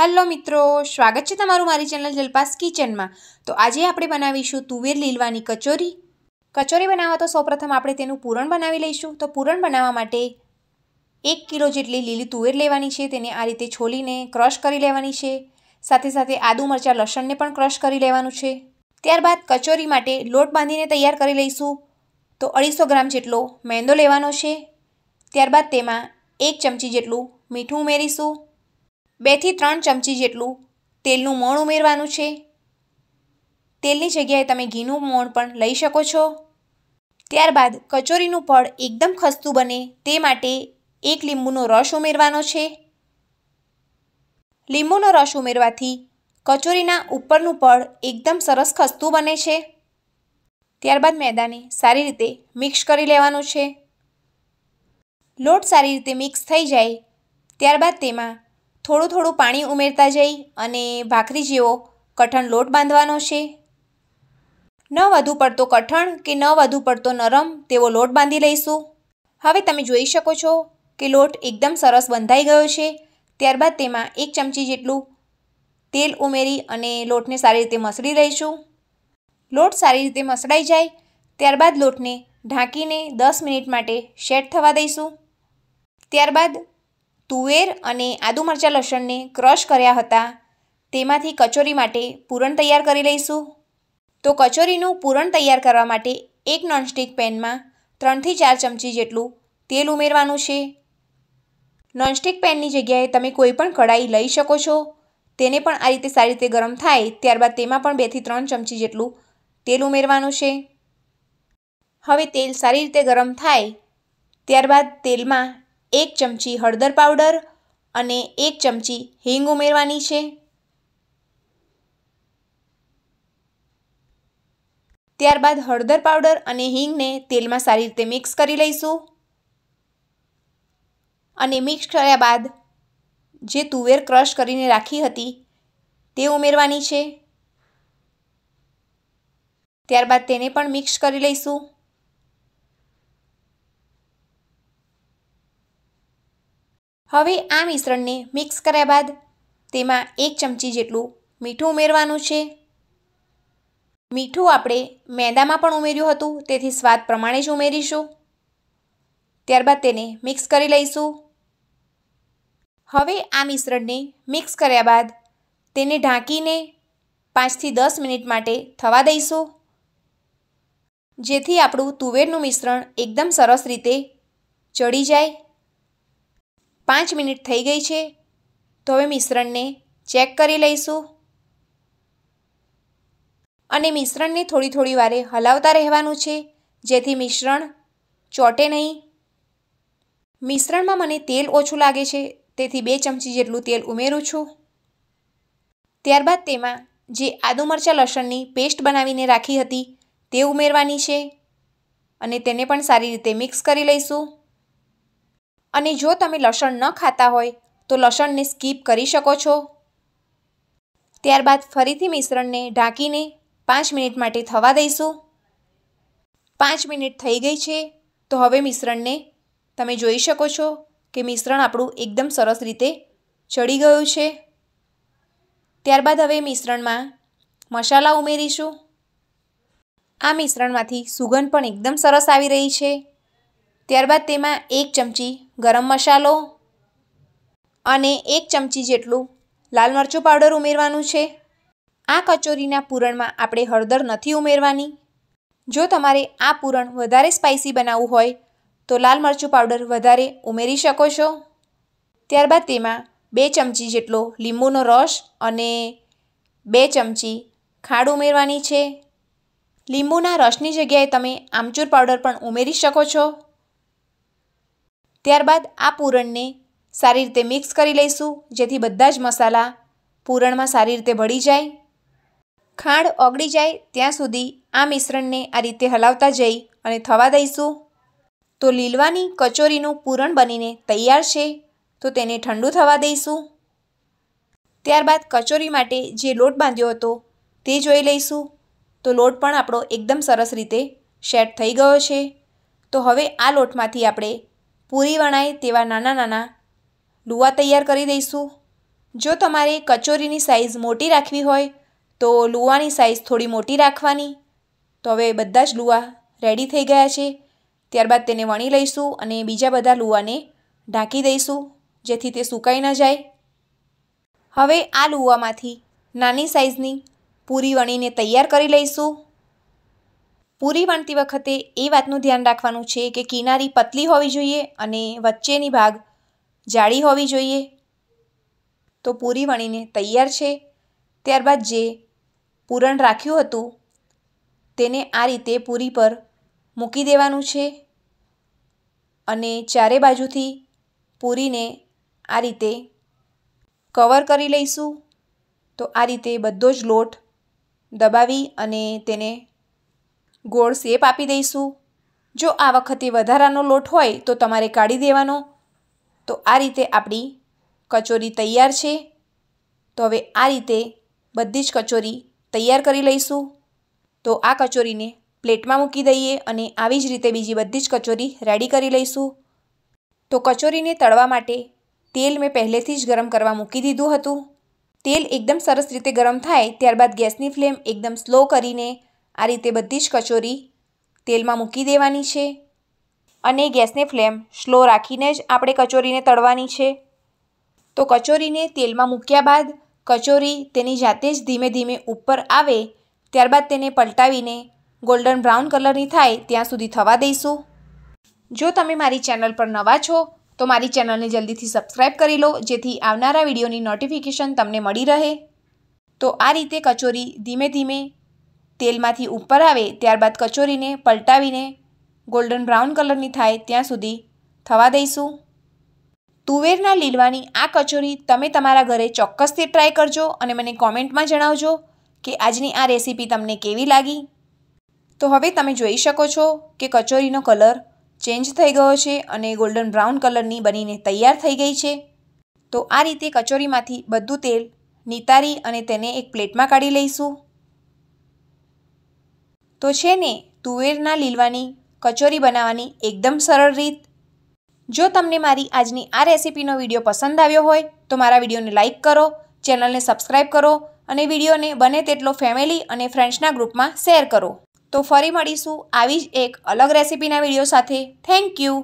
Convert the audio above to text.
hello મિત્રો સ્વાગત છે તમારું મારી ચેનલ જલપાસ કિચનમાં તો આજે આપણે બનાવીશું તુવેર લીલવાની કચોરી કચોરી બનાવવા તો સૌપ્રથમ આપણે તેનું પૂરણ બનાવી લઈશું તો પૂરણ બનાવવા માટે એક કિલો જેટલી લીલી તુવેર લેવાની છે તેને આ રીતે છોલીને ક્રશ કરી લેવાની છે સાથે સાથે આદુ મરચાં લસણને પણ ક્રશ કરી લેવાનું છે ત્યારબાદ કચોરી માટે લોટ બાંધીને તૈયાર કરી લઈશું તો અઢીસો ગ્રામ જેટલો મેંદો લેવાનો છે ત્યારબાદ તેમાં એક ચમચી જેટલું મીઠું ઉમેરીશું બેથી ત્રણ ચમચી જેટલું તેલનું મોણ ઉમેરવાનું છે તેલની જગ્યાએ તમે ઘીનું મોણ પણ લઈ શકો છો ત્યારબાદ કચોરીનું ફળ એકદમ ખસ્તું બને તે માટે એક લીંબુનો રસ ઉમેરવાનો છે લીંબુનો રસ ઉમેરવાથી કચોરીના ઉપરનું પડ એકદમ સરસ ખસ્તું બને છે ત્યારબાદ મેદાને સારી રીતે મિક્સ કરી લેવાનું છે લોટ સારી રીતે મિક્સ થઈ જાય ત્યારબાદ તેમાં થોડું થોડું પાણી ઉમેરતા જઈ અને ભાખરી જેવો કઠણ લોટ બાંધવાનો છે ન વધુ પડતો કઠણ કે ન વધુ પડતો નરમ તેવો લોટ બાંધી લઈશું હવે તમે જોઈ શકો છો કે લોટ એકદમ સરસ બંધાઈ ગયો છે ત્યારબાદ તેમાં એક ચમચી જેટલું તેલ ઉમેરી અને લોટને સારી રીતે મસળી લઈશું લોટ સારી રીતે મસળાઈ જાય ત્યારબાદ લોટને ઢાંકીને દસ મિનિટ માટે શેટ થવા દઈશું ત્યારબાદ તુવેર અને આદુ મરચાં લસણને ક્રશ કર્યા હતા તેમાંથી કચોરી માટે પૂરણ તૈયાર કરી લઈશું તો કચોરીનું પૂરણ તૈયાર કરવા માટે એક નોનસ્ટિક પેનમાં ત્રણથી ચાર ચમચી જેટલું તેલ ઉમેરવાનું છે નોનસ્ટિક પેનની જગ્યાએ તમે કોઈપણ કઢાઈ લઈ શકો છો તેને પણ આ રીતે સારી રીતે ગરમ થાય ત્યારબાદ તેમાં પણ બેથી ત્રણ ચમચી જેટલું તેલ ઉમેરવાનું છે હવે તેલ સારી રીતે ગરમ થાય ત્યારબાદ તેલમાં એક ચમચી હળદર પાવડર અને એક ચમચી હિંગ ઉમેરવાની છે ત્યારબાદ હળદર પાવડર અને હિંગને તેલમાં સારી રીતે મિક્સ કરી લઈશું અને મિક્સ કર્યા બાદ જે તુવેર ક્રશ કરીને રાખી હતી તે ઉમેરવાની છે ત્યારબાદ તેને પણ મિક્સ કરી લઈશું હવે આ મિશ્રણને મિક્સ કર્યા બાદ તેમાં એક ચમચી જેટલું મીઠું ઉમેરવાનું છે મીઠું આપણે મેંદામાં પણ ઉમેર્યું હતું તેથી સ્વાદ પ્રમાણે જ ઉમેરીશું ત્યારબાદ તેને મિક્સ કરી લઈશું હવે આ મિશ્રણને મિક્સ કર્યા બાદ તેને ઢાંકીને પાંચથી દસ મિનિટ માટે થવા દઈશું જેથી આપણું તુવેરનું મિશ્રણ એકદમ સરસ રીતે ચડી જાય પાંચ મિનિટ થઈ ગઈ છે તો હવે મિશ્રણને ચેક કરી લઈશું અને મિશ્રણને થોડી થોડી વારે હલાવતા રહેવાનું છે જેથી મિશ્રણ ચોટે નહીં મિશ્રણમાં મને તેલ ઓછું લાગે છે તેથી બે ચમચી જેટલું તેલ ઉમેરું છું ત્યારબાદ તેમાં જે આદુ મરચાં લસણની પેસ્ટ બનાવીને રાખી હતી તે ઉમેરવાની છે અને તેને પણ સારી રીતે મિક્સ કરી લઈશું અને જો તમે લસણ ન ખાતા હોય તો લસણને સ્કીપ કરી શકો છો ત્યારબાદ ફરીથી મિશ્રણને ઢાંકીને પાંચ મિનિટ માટે થવા દઈશું પાંચ મિનિટ થઈ ગઈ છે તો હવે મિશ્રણને તમે જોઈ શકો છો કે મિશ્રણ આપણું એકદમ સરસ રીતે ચડી ગયું છે ત્યારબાદ હવે મિશ્રણમાં મસાલા ઉમેરીશું આ મિશ્રણમાંથી સુગંધ પણ એકદમ સરસ આવી રહી છે ત્યારબાદ તેમાં એક ચમચી ગરમ મસાલો અને એક ચમચી જેટલું લાલ મરચું પાવડર ઉમેરવાનું છે આ કચોરીના પૂરણમાં આપણે હળદર નથી ઉમેરવાની જો તમારે આ પૂરણ વધારે સ્પાઇસી બનાવવું હોય તો લાલ મરચું પાવડર વધારે ઉમેરી શકો છો ત્યારબાદ તેમાં બે ચમચી જેટલો લીંબુનો રસ અને બે ચમચી ખાંડ ઉમેરવાની છે લીંબુના રસની જગ્યાએ તમે આમચૂર પાવડર પણ ઉમેરી શકો છો ત્યારબાદ આ પૂરણને સારી રીતે મિક્સ કરી લઈશું જેથી બધા જ મસાલા પૂરણમાં સારી રીતે ભળી જાય ખાંડ ઓગળી જાય ત્યાં સુધી આ મિશ્રણને આ રીતે હલાવતા જઈ અને થવા દઈશું તો લીલવાની કચોરીનું પૂરણ બનીને તૈયાર છે તો તેને ઠંડુ થવા દઈશું ત્યારબાદ કચોરી માટે જે લોટ બાંધ્યો હતો તે જોઈ લઈશું તો લોટ પણ આપણો એકદમ સરસ રીતે સેટ થઈ ગયો છે તો હવે આ લોટમાંથી આપણે પૂરી વણાય તેવા નાના નાના લુવા તૈયાર કરી દઈશું જો તમારે કચોરીની સાઇઝ મોટી રાખવી હોય તો લુવાની સાઇઝ થોડી મોટી રાખવાની તો હવે બધા જ લુવા રેડી થઈ ગયા છે ત્યારબાદ તેને વણી લઈશું અને બીજા બધા લુવાને ઢાંકી દઈશું જેથી તે સુકાઈ ન જાય હવે આ લુવામાંથી નાની સાઇઝની પૂરી વણીને તૈયાર કરી લઈશું પૂરી વણતી વખતે એ વાતનું ધ્યાન રાખવાનું છે કે કિનારી પતલી હોવી જોઈએ અને વચ્ચેની ભાગ જાડી હોવી જોઈએ તો પૂરી વણીને તૈયાર છે ત્યારબાદ જે પૂરણ રાખ્યું હતું તેને આ રીતે પૂરી પર મૂકી દેવાનું છે અને ચારે બાજુથી પૂરીને આ રીતે કવર કરી લઈશું તો આ રીતે બધો જ લોટ દબાવી અને તેને ગોળ શેપ આપી દઈશું જો આ વખતે વધારાનો લોટ હોય તો તમારે કાઢી દેવાનો તો આ રીતે આપણી કચોરી તૈયાર છે તો હવે આ રીતે બધી જ કચોરી તૈયાર કરી લઈશું તો આ કચોરીને પ્લેટમાં મૂકી દઈએ અને આવી જ રીતે બીજી બધી જ કચોરી રેડી કરી લઈશું તો કચોરીને તળવા માટે તેલ મેં પહેલેથી જ ગરમ કરવા મૂકી દીધું હતું તેલ એકદમ સરસ રીતે ગરમ થાય ત્યારબાદ ગેસની ફ્લેમ એકદમ સ્લો કરીને આ રીતે બધી જ કચોરી તેલમાં મૂકી દેવાની છે અને ગેસને ફ્લેમ સ્લો રાખીને જ આપણે કચોરીને તળવાની છે તો કચોરીને તેલમાં મૂક્યા બાદ કચોરી તેની જાતે જ ધીમે ધીમે ઉપર આવે ત્યારબાદ તેને પલટાવીને ગોલ્ડન બ્રાઉન કલરની થાય ત્યાં સુધી થવા દઈશું જો તમે મારી ચેનલ પર નવા છો તો મારી ચેનલને જલ્દીથી સબસ્ક્રાઈબ કરી લો જેથી આવનારા વિડીયોની નોટિફિકેશન તમને મળી રહે તો આ રીતે કચોરી ધીમે ધીમે તેલમાંથી ઉપર આવે ત્યારબાદ કચોરીને પલટાવીને ગોલ્ડન બ્રાઉન કલરની થાય ત્યાં સુધી થવા દઈશું તુવેરના લીલવાની આ કચોરી તમે તમારા ઘરે ચોક્કસથી ટ્રાય કરજો અને મને કોમેન્ટમાં જણાવજો કે આજની આ રેસીપી તમને કેવી લાગી તો હવે તમે જોઈ શકો છો કે કચોરીનો કલર ચેન્જ થઈ ગયો છે અને ગોલ્ડન બ્રાઉન કલરની બનીને તૈયાર થઈ ગઈ છે તો આ રીતે કચોરીમાંથી બધું તેલ નિતારી અને તેને એક પ્લેટમાં કાઢી લઈશું તો છે ને તુવેરના લીલવાની કચોરી બનાવવાની એકદમ સરળ રીત જો તમને મારી આજની આ રેસીપીનો વિડીયો પસંદ આવ્યો હોય તો મારા વિડીયોને લાઇક કરો ચેનલને સબસ્ક્રાઈબ કરો અને વિડીયોને બને તેટલો ફેમિલી અને ફ્રેન્ડ્સના ગ્રુપમાં શેર કરો તો ફરી મળીશું આવી જ એક અલગ રેસીપીના વિડીયો સાથે થેન્ક યુ